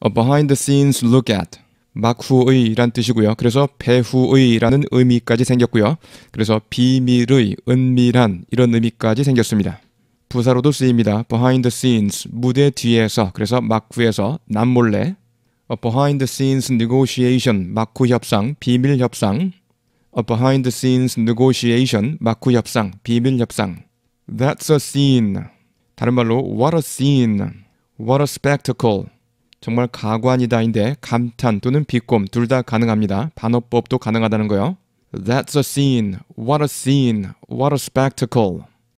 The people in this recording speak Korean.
A behind the scenes look at. 막후의란 뜻이고요. 그래서 배후의라는 의미까지 생겼고요. 그래서 비밀의, 은밀한 이런 의미까지 생겼습니다. 부사로도 쓰입니다. behind the scenes, 무대 뒤에서, 그래서 막후에서, 남몰래. A behind the scenes negotiation, 막후 협상, 비밀 협상. A behind the scenes negotiation, 막후 협상, 비밀 협상. That's a scene. 다른 말로 what a scene, what a spectacle. 정말 가관이다인데 감탄 또는 비꼼 둘 다 가능합니다. 반어법도 가능하다는 거요. That's a scene. What a scene. What a spectacle.